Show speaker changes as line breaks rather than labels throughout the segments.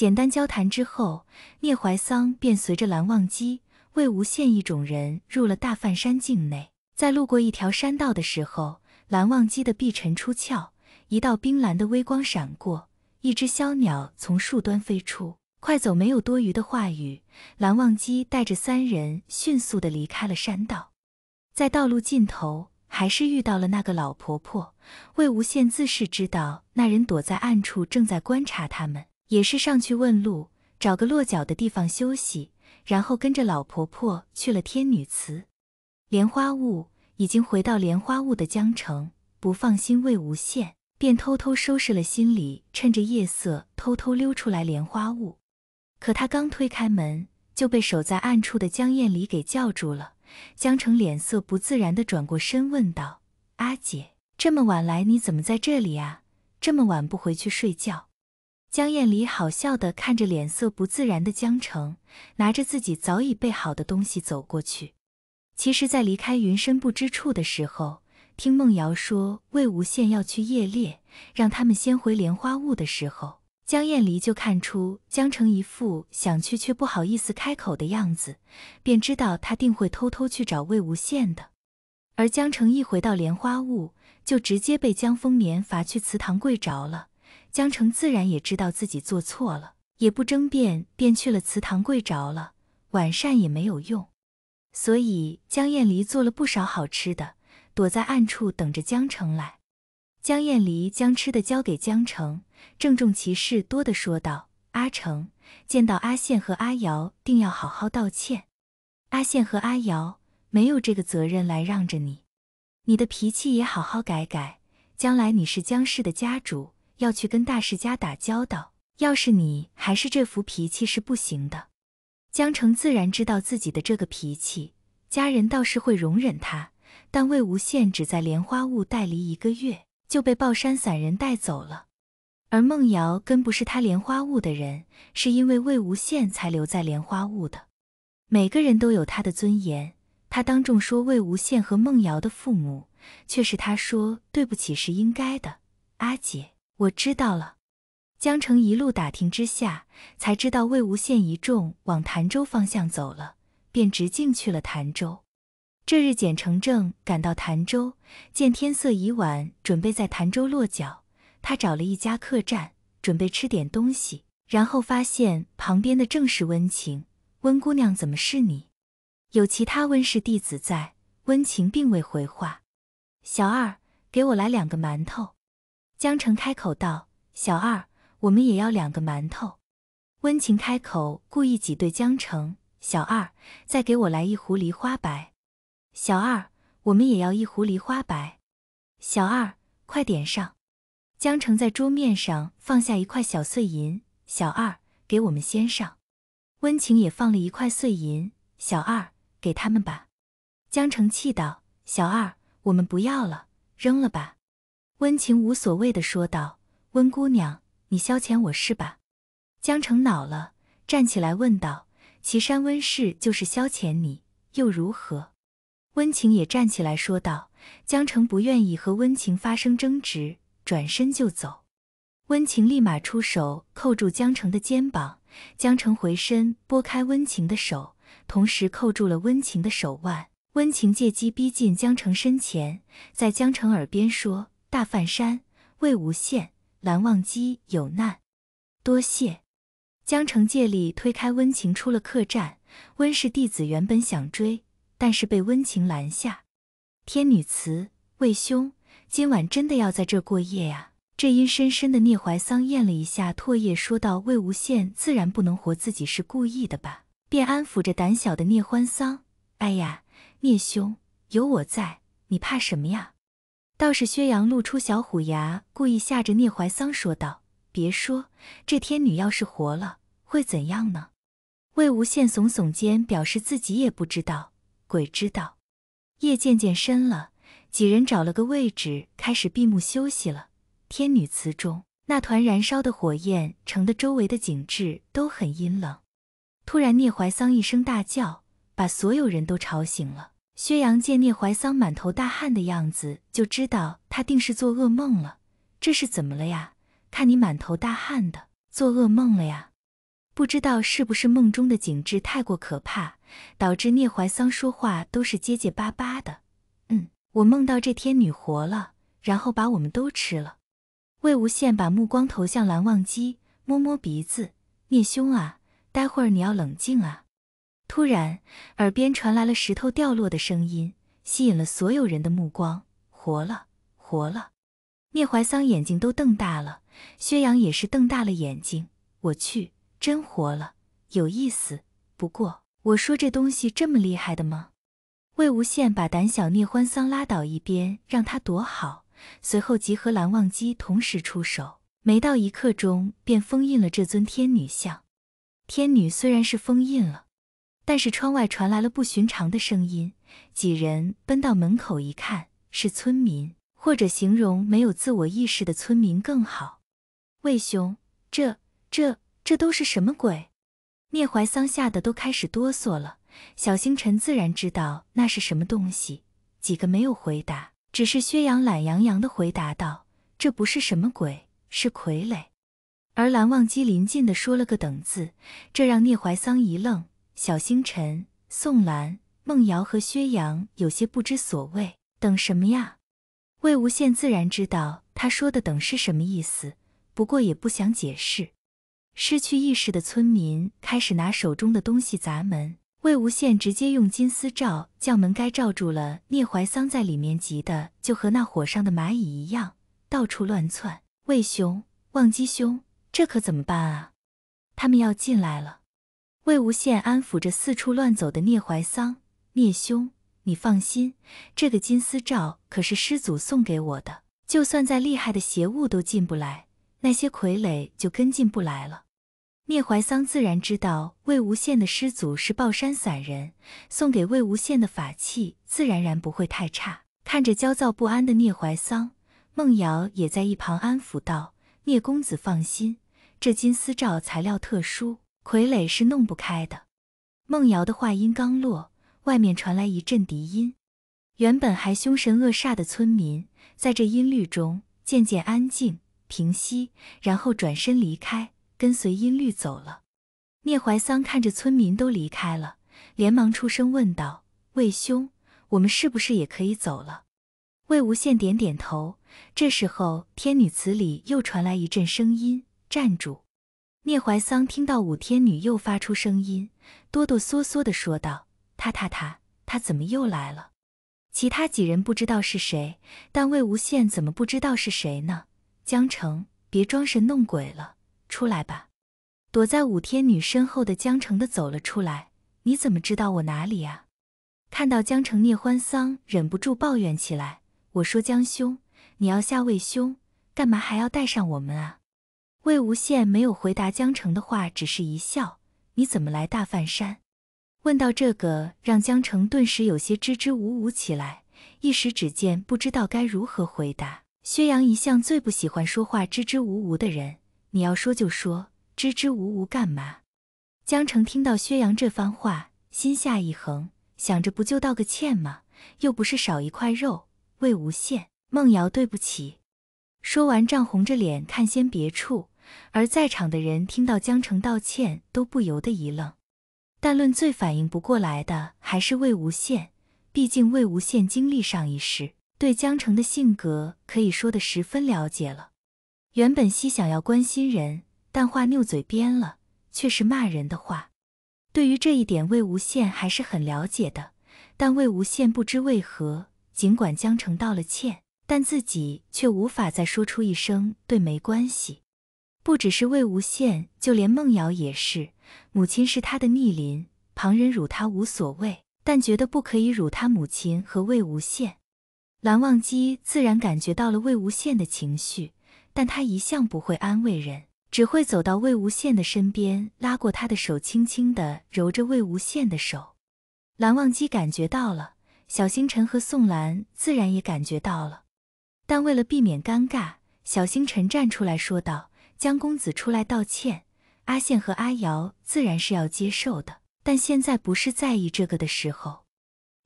简单交谈之后，聂怀桑便随着蓝忘机、魏无羡一种人入了大梵山境内。在路过一条山道的时候，蓝忘机的碧尘出窍，一道冰蓝的微光闪过，一只枭鸟从树端飞出。快走！没有多余的话语，蓝忘机带着三人迅速的离开了山道。在道路尽头，还是遇到了那个老婆婆。魏无羡自是知道，那人躲在暗处，正在观察他们。也是上去问路，找个落脚的地方休息，然后跟着老婆婆去了天女祠。莲花坞已经回到莲花坞的江澄不放心魏无羡，便偷偷收拾了行李，趁着夜色偷偷溜出来莲花坞。可他刚推开门，就被守在暗处的江厌离给叫住了。江澄脸色不自然地转过身问道：“阿姐，这么晚来，你怎么在这里啊？这么晚不回去睡觉？”江晏离好笑的看着脸色不自然的江澄，拿着自己早已备好的东西走过去。其实，在离开云深不知处的时候，听梦瑶说魏无羡要去夜猎，让他们先回莲花坞的时候，江晏离就看出江澄一副想去却不好意思开口的样子，便知道他定会偷偷去找魏无羡的。而江澄一回到莲花坞，就直接被江风眠罚去祠堂跪着了。江澄自然也知道自己做错了，也不争辩，便去了祠堂跪着了。晚膳也没有用，所以江晏离做了不少好吃的，躲在暗处等着江澄来。江晏离将吃的交给江澄，郑重其事多的说道：“阿成，见到阿羡和阿瑶，定要好好道歉。阿羡和阿瑶没有这个责任来让着你，你的脾气也好好改改。将来你是江氏的家主。”要去跟大世家打交道，要是你还是这副脾气是不行的。江澄自然知道自己的这个脾气，家人倒是会容忍他，但魏无羡只在莲花坞待离一个月，就被抱山散人带走了。而孟瑶跟不是他莲花坞的人，是因为魏无羡才留在莲花坞的。每个人都有他的尊严，他当众说魏无羡和孟瑶的父母，却是他说对不起是应该的，阿姐。我知道了，江澄一路打听之下，才知道魏无羡一众往潭州方向走了，便直径去了潭州。这日简成正赶到潭州，见天色已晚，准备在潭州落脚。他找了一家客栈，准备吃点东西，然后发现旁边的正是温情。温姑娘怎么是你？有其他温氏弟子在？温情并未回话。小二，给我来两个馒头。江城开口道：“小二，我们也要两个馒头。”温情开口，故意挤兑江城：“小二，再给我来一壶梨花白。”小二，我们也要一壶梨花白。小二，快点上！江城在桌面上放下一块小碎银：“小二，给我们先上。”温情也放了一块碎银：“小二，给他们吧。”江城气道：“小二，我们不要了，扔了吧。”温情无所谓的说道：“温姑娘，你消遣我是吧？”江城恼了，站起来问道：“岐山温氏就是消遣你，又如何？”温情也站起来说道：“江城不愿意和温情发生争执，转身就走。”温情立马出手扣住江城的肩膀，江城回身拨开温情的手，同时扣住了温情的手腕。温情借机逼近江城身前，在江城耳边说。大梵山，魏无羡、蓝忘机有难，多谢。江澄借力推开温情，出了客栈。温氏弟子原本想追，但是被温情拦下。天女慈，魏兄，今晚真的要在这过夜呀？这阴深深的聂怀桑咽了一下唾液，说道：“魏无羡自然不能活，自己是故意的吧？”便安抚着胆小的聂欢桑：“哎呀，聂兄，有我在，你怕什么呀？”倒是薛洋露出小虎牙，故意吓着聂怀桑说道：“别说，这天女要是活了，会怎样呢？”魏无羡耸耸肩，表示自己也不知道，鬼知道。夜渐渐深了，几人找了个位置，开始闭目休息了。天女祠中那团燃烧的火焰，成的周围的景致都很阴冷。突然，聂怀桑一声大叫，把所有人都吵醒了。薛洋见聂怀桑满头大汗的样子，就知道他定是做噩梦了。这是怎么了呀？看你满头大汗的，做噩梦了呀？不知道是不是梦中的景致太过可怕，导致聂怀桑说话都是结结巴巴的。嗯，我梦到这天女活了，然后把我们都吃了。魏无羡把目光投向蓝忘机，摸摸鼻子：“聂兄啊，待会儿你要冷静啊。”突然，耳边传来了石头掉落的声音，吸引了所有人的目光。活了，活了！聂怀桑眼睛都瞪大了，薛洋也是瞪大了眼睛。我去，真活了，有意思。不过，我说这东西这么厉害的吗？魏无羡把胆小聂欢桑拉到一边，让他躲好，随后集合蓝忘机，同时出手。没到一刻钟，便封印了这尊天女像。天女虽然是封印了。但是窗外传来了不寻常的声音，几人奔到门口一看，是村民，或者形容没有自我意识的村民更好。魏兄，这、这、这都是什么鬼？聂怀桑吓得都开始哆嗦了。小星辰自然知道那是什么东西，几个没有回答，只是薛洋懒洋洋地回答道：“这不是什么鬼，是傀儡。”而蓝忘机临近的说了个等字，这让聂怀桑一愣。小星辰、宋兰、孟瑶和薛洋有些不知所谓，等什么呀？魏无羡自然知道他说的“等”是什么意思，不过也不想解释。失去意识的村民开始拿手中的东西砸门，魏无羡直接用金丝罩将门该罩住了。聂怀桑在里面急得就和那火上的蚂蚁一样，到处乱窜。魏兄、忘机兄，这可怎么办啊？他们要进来了。魏无羡安抚着四处乱走的聂怀桑：“聂兄，你放心，这个金丝罩可是师祖送给我的，就算再厉害的邪物都进不来，那些傀儡就跟进不来了。”聂怀桑自然知道魏无羡的师祖是抱山散人，送给魏无羡的法器自然然不会太差。看着焦躁不安的聂怀桑，孟瑶也在一旁安抚道：“聂公子放心，这金丝罩材料特殊。”傀儡是弄不开的。孟瑶的话音刚落，外面传来一阵笛音。原本还凶神恶煞的村民，在这音律中渐渐安静平息，然后转身离开，跟随音律走了。聂怀桑看着村民都离开了，连忙出声问道：“魏兄，我们是不是也可以走了？”魏无羡点点头。这时候，天女祠里又传来一阵声音：“站住！”聂怀桑听到五天女又发出声音，哆哆嗦嗦地说道：“他他他他怎么又来了？”其他几人不知道是谁，但魏无羡怎么不知道是谁呢？江城，别装神弄鬼了，出来吧！躲在五天女身后的江城的走了出来。你怎么知道我哪里啊？看到江城，聂欢桑忍不住抱怨起来：“我说江兄，你要吓魏兄，干嘛还要带上我们啊？”魏无羡没有回答江澄的话，只是一笑。你怎么来大梵山？问到这个，让江澄顿时有些支支吾吾起来，一时只见不知道该如何回答。薛洋一向最不喜欢说话支支吾吾的人，你要说就说，支支吾吾干嘛？江澄听到薛洋这番话，心下一横，想着不就道个歉吗？又不是少一块肉。魏无羡，孟瑶，对不起。说完，涨红着脸看先别处。而在场的人听到江澄道歉，都不由得一愣。但论最反应不过来的，还是魏无羡。毕竟魏无羡经历上一世，对江澄的性格可以说得十分了解了。原本希想要关心人，但话拗嘴边了，却是骂人的话。对于这一点，魏无羡还是很了解的。但魏无羡不知为何，尽管江澄道了歉，但自己却无法再说出一声“对，没关系”。不只是魏无羡，就连孟瑶也是。母亲是他的逆鳞，旁人辱他无所谓，但觉得不可以辱他母亲和魏无羡。蓝忘机自然感觉到了魏无羡的情绪，但他一向不会安慰人，只会走到魏无羡的身边，拉过他的手，轻轻的揉着魏无羡的手。蓝忘机感觉到了，小星辰和宋岚自然也感觉到了，但为了避免尴尬，小星辰站出来说道。江公子出来道歉，阿羡和阿瑶自然是要接受的，但现在不是在意这个的时候。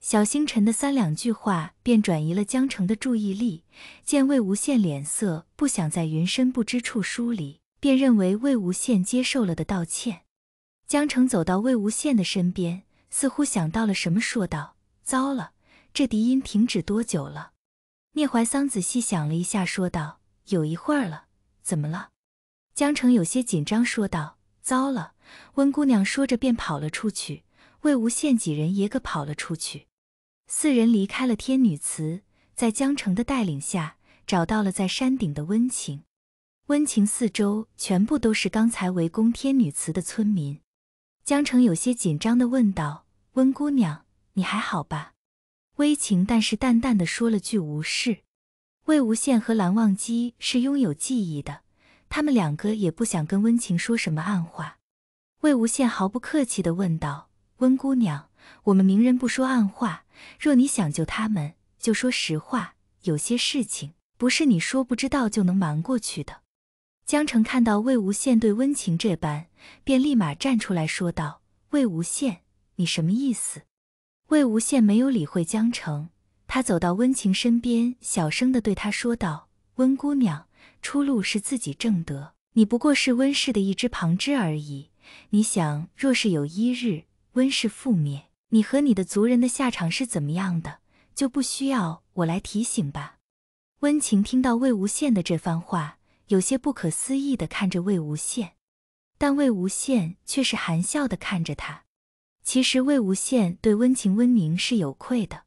小星辰的三两句话便转移了江澄的注意力。见魏无羡脸色，不想在云深不知处疏离，便认为魏无羡接受了的道歉。江澄走到魏无羡的身边，似乎想到了什么，说道：“糟了，这笛音停止多久了？”聂怀桑仔细想了一下，说道：“有一会儿了，怎么了？”江城有些紧张说道：“糟了！”温姑娘说着便跑了出去。魏无羡几人也个跑了出去，四人离开了天女祠，在江城的带领下找到了在山顶的温情。温情四周全部都是刚才围攻天女祠的村民。江城有些紧张的问道：“温姑娘，你还好吧？”温情但是淡淡的说了句“无事”。魏无羡和蓝忘机是拥有记忆的。他们两个也不想跟温情说什么暗话，魏无羡毫不客气地问道：“温姑娘，我们明人不说暗话，若你想救他们，就说实话。有些事情不是你说不知道就能瞒过去的。”江澄看到魏无羡对温情这般，便立马站出来说道：“魏无羡，你什么意思？”魏无羡没有理会江澄，他走到温情身边，小声地对他说道。温姑娘，出路是自己正德。你不过是温氏的一支旁支而已。你想，若是有一日温氏覆灭，你和你的族人的下场是怎么样的？就不需要我来提醒吧。温情听到魏无羡的这番话，有些不可思议的看着魏无羡，但魏无羡却是含笑的看着他。其实魏无羡对温情温宁是有愧的，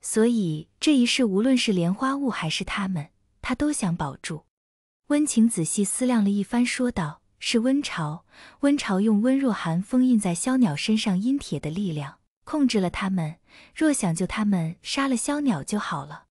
所以这一世无论是莲花坞还是他们。他都想保住。温情仔细思量了一番，说道：“是温潮，温潮用温若寒封印在枭鸟身上阴铁的力量控制了他们。若想救他们，杀了枭鸟就好了。”